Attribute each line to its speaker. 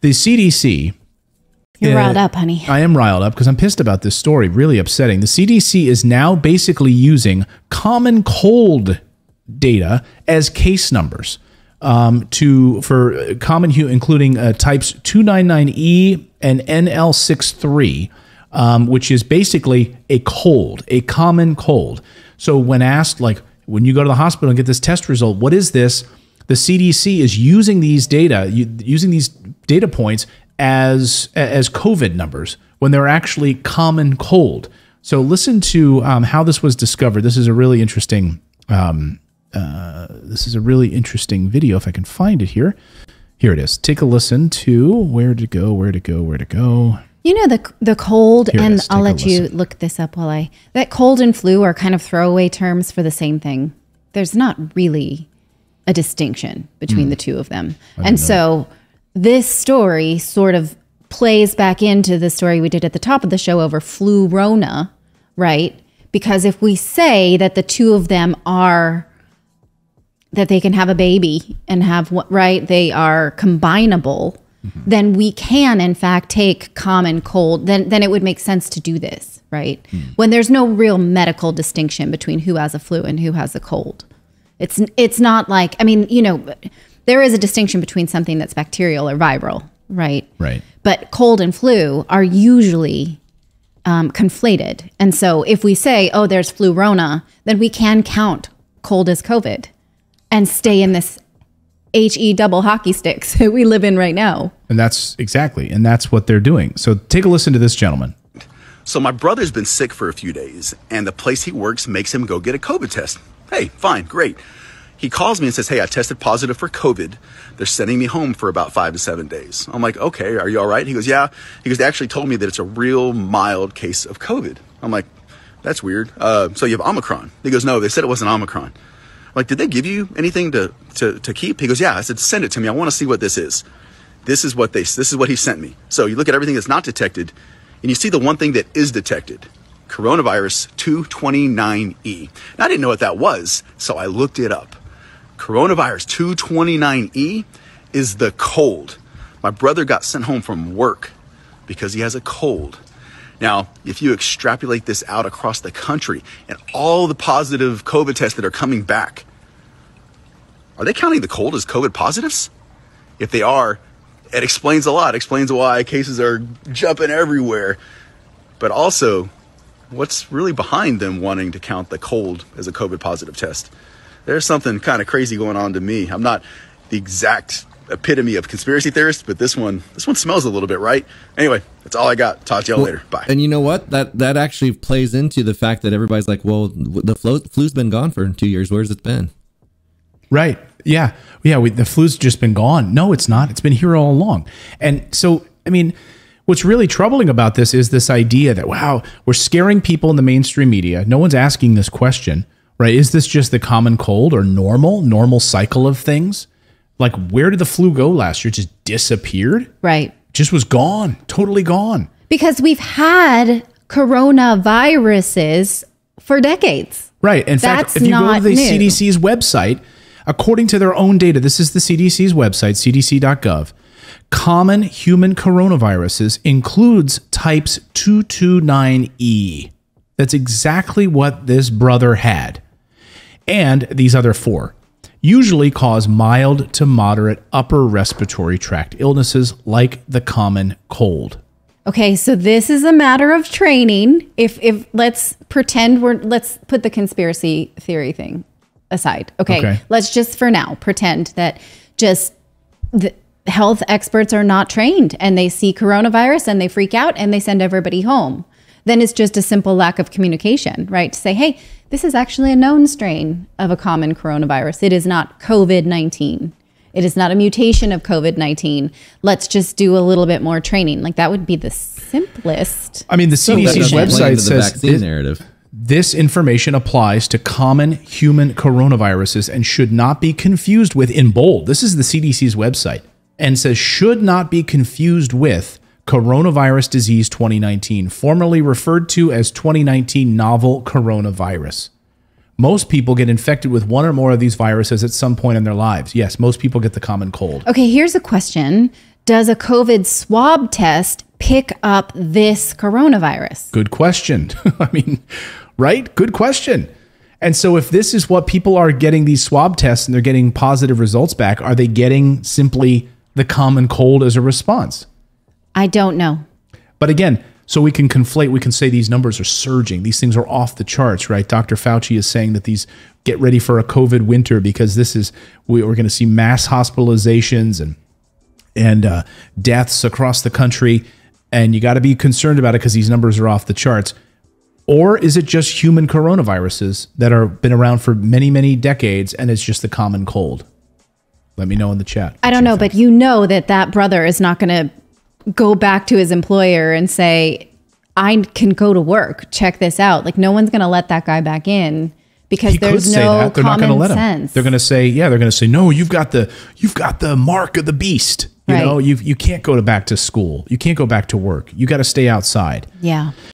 Speaker 1: The CDC. You're uh, riled up, honey. I am riled up because I'm pissed about this story. Really upsetting. The CDC is now basically using common cold data as case numbers um, to for uh, common hue, including uh, types 299E and NL63, um, which is basically a cold, a common cold. So when asked, like when you go to the hospital and get this test result, what is this? the CDC is using these data, using these data points as as COVID numbers when they're actually common cold. So listen to um, how this was discovered. This is a really interesting. Um, uh, this is a really interesting video. If I can find it here, here it is. Take a listen to where to go, where to go, where to go.
Speaker 2: You know the the cold, here and I'll let you look this up while I. That cold and flu are kind of throwaway terms for the same thing. There's not really a distinction between mm. the two of them. And so that. this story sort of plays back into the story we did at the top of the show over flu rona, right? Because if we say that the two of them are that they can have a baby and have what right they are combinable, mm-hmm. then we can in fact take common cold. Then then it would make sense to do this, right? Mm. When there's no real medical distinction between who has a flu and who has a cold. It's it's not like I mean, you know, there is a distinction between something that's bacterial or viral, right? Right. But cold and flu are usually um, conflated, and so if we say, "Oh, there's flu rona," then we can count cold as COVID, and stay in this he double hockey sticks that we live in right now.
Speaker 1: And that's exactly, and that's what they're doing. So take a listen to this gentleman.
Speaker 3: So my brother's been sick for a few days, and the place he works makes him go get a COVID test. Hey, fine, great. He calls me and says, Hey, I tested positive for COVID. They're sending me home for about five to seven days. I'm like, Okay, are you all right? He goes, Yeah. He goes, They actually told me that it's a real mild case of COVID. I'm like, That's weird. Uh, so you have Omicron. He goes, No, they said it wasn't Omicron. I'm like, did they give you anything to, to, to keep? He goes, Yeah. I said, Send it to me. I want to see what this is. This is what they, this is what he sent me. So you look at everything that's not detected and you see the one thing that is detected coronavirus 229E. Now I didn't know what that was, so I looked it up. Coronavirus 229E is the cold. My brother got sent home from work because he has a cold. Now, if you extrapolate this out across the country and all the positive COVID tests that are coming back, are they counting the cold as COVID positives? If they are, it explains a lot. It explains why cases are jumping everywhere. But also, what's really behind them wanting to count the cold as a COVID positive test? There's something kind of crazy going on to me. I'm not the exact epitome of conspiracy theorist, but this one this one smells a little bit right. Anyway, that's all I got. Talk to y'all well, later.
Speaker 1: Bye. And you know what? That that actually plays into the fact that everybody's like, "Well, the flu, has been gone for two years. Where's it been?" Right. Yeah. Yeah. We, the flu's just been gone. No, it's not. It's been here all along. And so, I mean what's really troubling about this is this idea that wow, we're scaring people in the mainstream media. No one's asking this question, right? Is this just the common cold or normal, normal cycle of things? Like where did the flu go last year? It just disappeared? Right. Just was gone, totally gone.
Speaker 2: Because we've had coronaviruses for decades.
Speaker 1: Right. In That's fact, if you go to the new. CDC's website, according to their own data, this is the CDC's website, cdc.gov common human coronaviruses includes types 229E. That's exactly what this brother had. And these other four usually cause mild to moderate upper respiratory tract illnesses like the common cold.
Speaker 2: Okay, so this is a matter of training. If if let's pretend we're let's put the conspiracy theory thing aside. Okay, okay. let's just for now pretend that just th- health experts are not trained and they see coronavirus and they freak out and they send everybody home. Then it's just a simple lack of communication, right? To say, hey, this is actually a known strain of a common coronavirus. It is not COVID 19. It is not a mutation of COVID 19. Let's just do a little bit more training. Like that would be the simplest.
Speaker 1: I mean, the CDC's website says this, narrative. this information applies to common human coronaviruses and should not be confused with in bold. This is the CDC's website and says should not be confused with coronavirus disease 2019, formerly referred to as 2019 novel coronavirus. Most people get infected with one or more of these viruses at some point in their lives. Yes, most people get the common cold.
Speaker 2: Okay, here's a question Does a COVID swab test pick up this coronavirus?
Speaker 1: Good question. I mean, right? Good question. And so, if this is what people are getting these swab tests and they're getting positive results back, are they getting simply the common cold as a response?
Speaker 2: I don't know.
Speaker 1: But again, so we can conflate, we can say these numbers are surging. These things are off the charts, right? Dr. Fauci is saying that these get ready for a COVID winter because this is, we, are going to see mass hospitalizations and, and uh, deaths across the country. And you got to be concerned about it because these numbers are off the charts. Or is it just human coronaviruses that are been around for many, many decades and it's just the common cold? Let me know in the chat.
Speaker 2: I don't know, but you know that that brother is not going to go back to his employer and say, I can go to work. Check this out. Like no one's going to let that guy back in because he there's no They're common not gonna sense.
Speaker 1: They're going to say, yeah, they're going to say, no, you've got the you've got the mark of the beast. You right. know, you you can't go to back to school. You can't go back to work. You got to stay outside.
Speaker 2: Yeah.